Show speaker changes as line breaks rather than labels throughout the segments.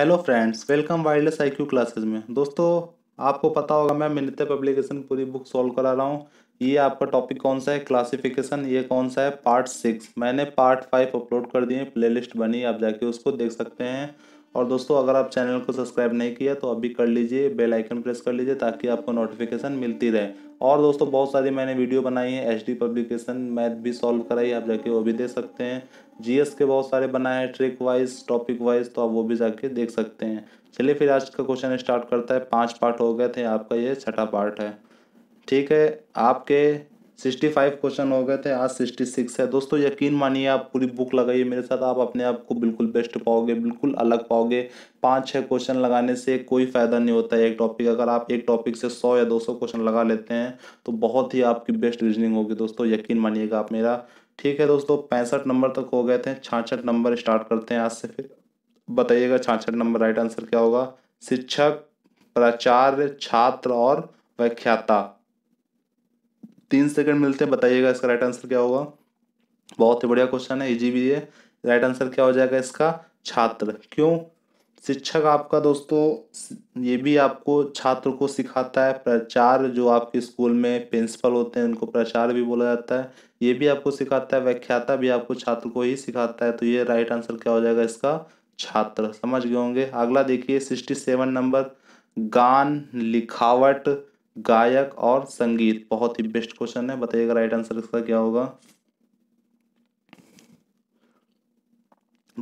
hello friends welcome wireless I Q classes में दोस्तों आपको पता होगा मैं मिनते पब्लिकेशन पूरी बुक सॉल्व करा रहा हूँ ये आपका टॉपिक कौन सा है क्लासिफिकेशन ये कौन सा है पार्ट सिक्स मैंने पार्ट फाइव अपलोड कर दिए प्ले लिस्ट बनी आप जाके उसको देख सकते हैं और दोस्तों अगर आप चैनल को सब्सक्राइब नहीं किया तो अभी कर लीजिए बेल आइकन प्रेस कर लीजिए ताकि आपको नोटिफिकेशन मिलती रहे और दोस्तों बहुत सारी मैंने वीडियो बनाई है एच पब्लिकेशन मैथ भी सॉल्व कराई आप जाके वो भी दे सकते हैं जीएस के बहुत सारे बनाए हैं ट्रिक वाइज टॉपिक वाइज तो आप वो भी जाके देख सकते हैं चलिए फिर आज का क्वेश्चन स्टार्ट करता है पांच पार्ट हो गए थे आपका ये छठा पार्ट है ठीक है आपके सिक्सटी फाइव क्वेश्चन हो गए थे आज सिक्सटी सिक्स है दोस्तों यकीन मानिए आप पूरी बुक लगाइए मेरे साथ आप अपने आप को बिल्कुल बेस्ट पाओगे बिल्कुल अलग पाओगे पांच छह क्वेश्चन लगाने से कोई फ़ायदा नहीं होता है एक टॉपिक अगर आप एक टॉपिक से सौ या दो सौ क्वेश्चन लगा लेते हैं तो बहुत ही आपकी बेस्ट रीजनिंग होगी दोस्तों यकीन मानिएगा आप मेरा ठीक है दोस्तों पैंसठ नंबर तक हो गए थे छाछठ नंबर स्टार्ट करते हैं आज से फिर बताइएगा छाछठ नंबर राइट आंसर क्या होगा शिक्षक प्राचार्य छात्र और व्याख्याता तीन सेकंड मिलते हैं बताइएगा इसका राइट आंसर क्या होगा बहुत ही बढ़िया क्वेश्चन है इजी भी है राइट आंसर क्या हो जाएगा इसका छात्र क्यों शिक्षक आपका दोस्तों ये भी आपको छात्र को सिखाता है प्रचार जो आपके स्कूल में प्रिंसिपल होते हैं उनको प्रचार भी बोला जाता है ये भी आपको सिखाता है व्याख्याता भी आपको छात्र को ही सिखाता है तो ये राइट आंसर क्या हो जाएगा इसका छात्र समझ गए होंगे अगला देखिए सिक्सटी सेवन नंबर गान लिखावट गायक और संगीत बहुत ही बेस्ट क्वेश्चन है बताइएगा राइट आंसर इसका क्या होगा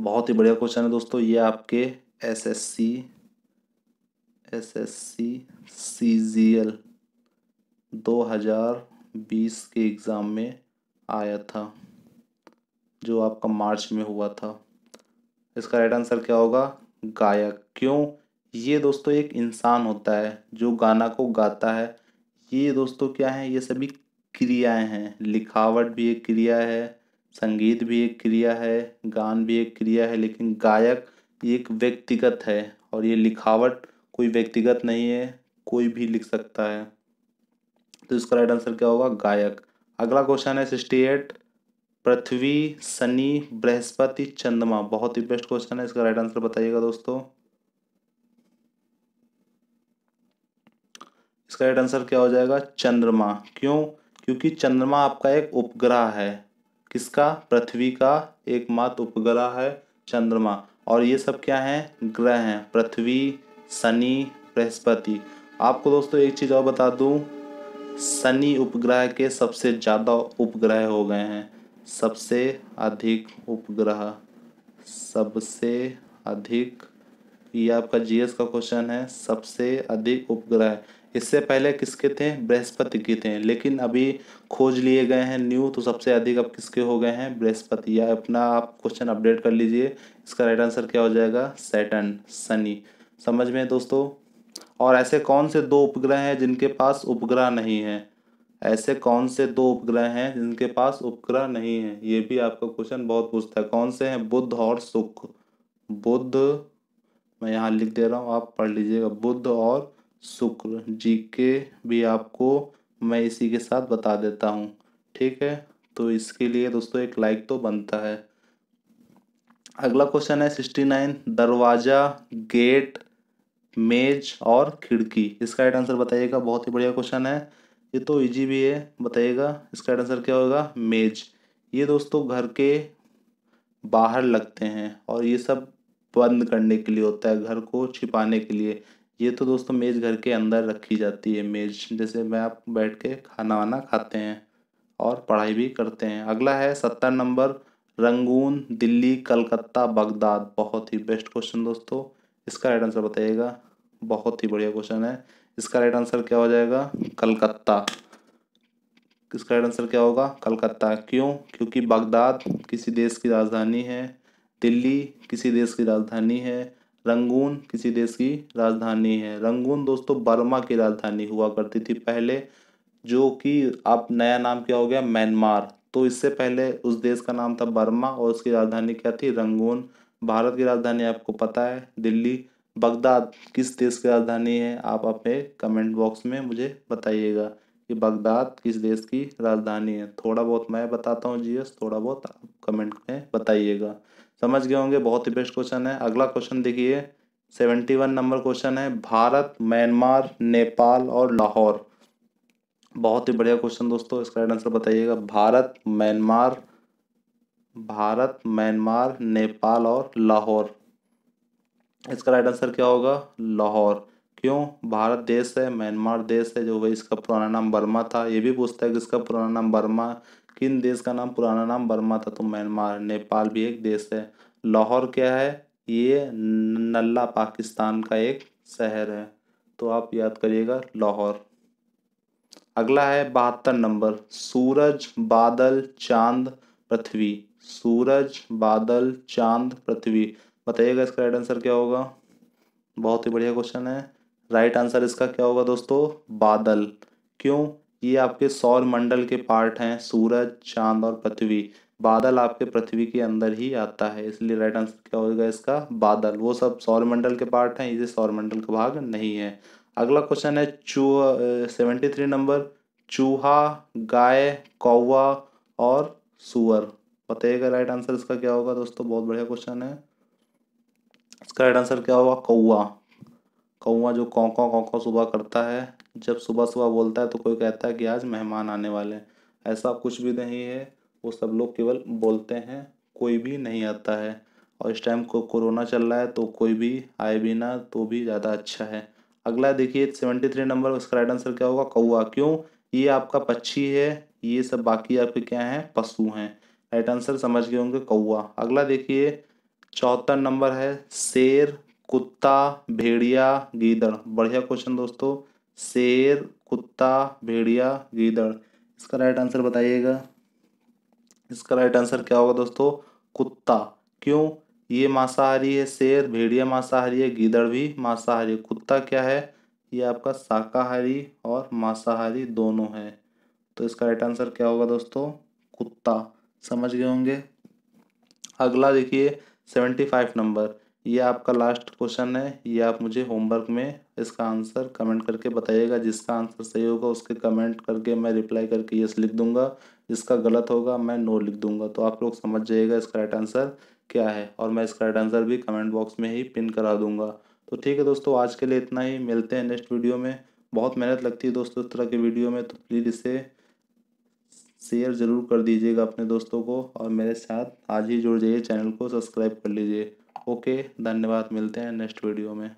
बहुत ही बढ़िया क्वेश्चन है दोस्तों ये आपके S S C S S C C G L दो हज़ार बीस के एग्ज़ाम में आया था जो आपका मार्च में हुआ था इसका राइट आंसर क्या होगा गायक क्यों ये दोस्तों एक इंसान होता है जो गाना को गाता है ये दोस्तों क्या है ये सभी क्रियाएं हैं लिखावट भी एक क्रिया है संगीत भी एक क्रिया है गान भी एक क्रिया है लेकिन गायक ये एक व्यक्तिगत है और ये लिखावट कोई व्यक्तिगत नहीं है कोई भी लिख सकता है तो इसका राइट आंसर क्या होगा गायक अगला क्वेश्चन है सिक्सटी एट पृथ्वी शनि बृहस्पति चंद्रमा बहुत ही बेस्ट क्वेश्चन है इसका राइट आंसर बताइएगा दोस्तों इसका राइट आंसर क्या हो जाएगा चंद्रमा क्यों क्योंकि चंद्रमा आपका एक उपग्रह है किसका पृथ्वी का एकमात्र उपग्रह है चंद्रमा और ये सब क्या हैं ग्रह हैं पृथ्वी शनि बृहस्पति आपको दोस्तों एक चीज़ और बता दूं शनि उपग्रह के सबसे ज़्यादा उपग्रह हो गए हैं सबसे अधिक उपग्रह सबसे अधिक ये आपका जीएस का क्वेश्चन है सबसे अधिक उपग्रह इससे पहले किसके थे बृहस्पति के थे लेकिन अभी खोज लिए गए हैं न्यू तो सबसे अधिक अब किसके हो गए हैं बृहस्पति या अपना आप क्वेश्चन अपडेट कर लीजिए इसका राइट आंसर क्या हो जाएगा सैटन सनी समझ में दोस्तों और ऐसे कौन से दो उपग्रह हैं जिनके पास उपग्रह नहीं है ऐसे कौन से दो उपग्रह हैं जिनके पास उपग्रह नहीं है ये भी आपका क्वेश्चन बहुत पूछता है कौन से हैं बुद्ध और शुक्र बुद्ध मैं यहाँ लिख दे रहा हूँ आप पढ़ लीजिएगा बुद्ध और शुक्र जी के भी आपको मैं इसी के साथ बता देता हूँ ठीक है तो इसके लिए दोस्तों एक लाइक तो बनता है अगला क्वेश्चन है सिक्सटी नाइन दरवाज़ा गेट मेज और खिड़की इसका राइट आंसर बताइएगा बहुत ही बढ़िया क्वेश्चन है ये तो इजी भी है बताइएगा इसका राइट आंसर क्या होगा मेज ये दोस्तों घर के बाहर लगते हैं और ये सब बंद करने के लिए होता है घर को छिपाने के लिए ये तो दोस्तों मेज़ घर के अंदर रखी जाती है मेज़ जैसे मैं आप बैठ के खाना वाना खाते हैं और पढ़ाई भी करते हैं अगला है सत्तर number Rangoon Delhi Calcutta Baghdad बहुत ही बेस्ट क्वेश्चन दोस्तों इसका राइट आंसर बताइएगा बहुत ही बढ़िया क्वेश्चन है इसका राइट आंसर क्या हो जाएगा कलकत्ता इसका राइट आंसर क्या होगा कलकत्ता क्यों क्योंकि बगदाद किसी देश की राजधानी है दिल्ली किसी देश की राजधानी है रंगून किसी देश की राजधानी है रंगून दोस्तों बर्मा की राजधानी हुआ करती थी पहले जो कि आप नया नाम क्या हो गया म्यांमार तो इससे पहले उस देश का नाम था बर्मा और उसकी राजधानी क्या थी रंगून भारत की राजधानी आपको पता है दिल्ली बगदाद किस देश की राजधानी है आप अपने कमेंट बॉक्स में मुझे बताइएगा कि बगदाद किस देश की राजधानी है थोड़ा बहुत मैं बताता हूँ जीएस थोड़ा बहुत आप कमेंट में बताइएगा समझ गए होंगे बहुत ही बेस्ट क्वेश्चन है अगला क्वेश्चन देखिए सेवेंटी वन नंबर क्वेश्चन है भारत म्यांमार नेपाल और लाहौर बहुत ही बढ़िया क्वेश्चन दोस्तों इसका राइट आंसर बताइएगा भारत म्यांमार भारत म्यांमार नेपाल और लाहौर इसका राइट आंसर क्या होगा लाहौर क्यों भारत देश है म्यांमार देश है जो वही इसका पुराना नाम बर्मा था ये भी पूछता है कि इसका पुराना नाम बर्मा किन देश का नाम पुराना नाम बर्मा था तो म्यांमार नेपाल भी एक देश है लाहौर क्या है ये नल्ला पाकिस्तान का एक शहर है तो आप याद करिएगा लाहौर अगला है बहत्तर नंबर सूरज बादल चांद पृथ्वी सूरज बादल चांद पृथ्वी बताइएगा इसका राइट आंसर क्या होगा बहुत ही बढ़िया क्वेश्चन है राइट आंसर इसका क्या होगा दोस्तों बादल क्यों ये आपके सौर मंडल के पार्ट हैं सूरज चांद और पृथ्वी बादल आपके पृथ्वी के अंदर ही आता है इसलिए राइट आंसर क्या होगा इसका बादल वो सब सौर मंडल के पार्ट हैं ये सौर मंडल का भाग नहीं है अगला क्वेश्चन है चूहा सेवेंटी थ्री नंबर चूहा गाय कौवा और सुअर बताइएगा राइट आंसर इसका क्या होगा दोस्तों बहुत बढ़िया क्वेश्चन है इसका राइट आंसर क्या होगा कौआ कौआ जो कौ कौ कौ कौ सुबह करता है जब सुबह सुबह बोलता है तो कोई कहता है कि आज मेहमान आने वाले हैं ऐसा कुछ भी नहीं है वो सब लोग केवल बोलते हैं कोई भी नहीं आता है और इस टाइम को कोरोना चल रहा है तो कोई भी आए भी ना तो भी ज़्यादा अच्छा है अगला देखिए सेवेंटी थ्री नंबर इसका राइट आंसर क्या होगा कौआ क्यों ये आपका पक्षी है ये सब बाकी आपके क्या हैं पशु हैं राइट आंसर समझ गए होंगे कौआ अगला देखिए चौहत्तर नंबर है शेर कुत्ता भेड़िया गीदड़ बढ़िया क्वेश्चन दोस्तों शेर कुत्ता भेड़िया गीदड़ इसका राइट आंसर बताइएगा इसका राइट आंसर क्या होगा दोस्तों कुत्ता क्यों ये मांसाहारी है शेर भेड़िया मांसाहारी है गीदड़ भी मांसाहारी कुत्ता क्या है ये आपका शाकाहारी और मांसाहारी दोनों है तो इसका राइट आंसर क्या होगा दोस्तों कुत्ता समझ गए होंगे अगला देखिए सेवेंटी फाइव नंबर ये आपका लास्ट क्वेश्चन है ये आप मुझे होमवर्क में इसका आंसर कमेंट करके बताइएगा जिसका आंसर सही होगा उसके कमेंट करके मैं रिप्लाई करके यस लिख दूंगा जिसका गलत होगा मैं नो लिख दूंगा तो आप लोग समझ जाइएगा इसका राइट आंसर क्या है और मैं इसका राइट आंसर भी कमेंट बॉक्स में ही पिन करा दूंगा तो ठीक है दोस्तों आज के लिए इतना ही मिलते हैं नेक्स्ट वीडियो में बहुत मेहनत लगती है दोस्तों इस तरह के वीडियो में तो प्लीज़ इसे शेयर ज़रूर कर दीजिएगा अपने दोस्तों को और मेरे साथ आज ही जुड़ जाइए चैनल को सब्सक्राइब कर लीजिए ओके धन्यवाद मिलते हैं नेक्स्ट वीडियो में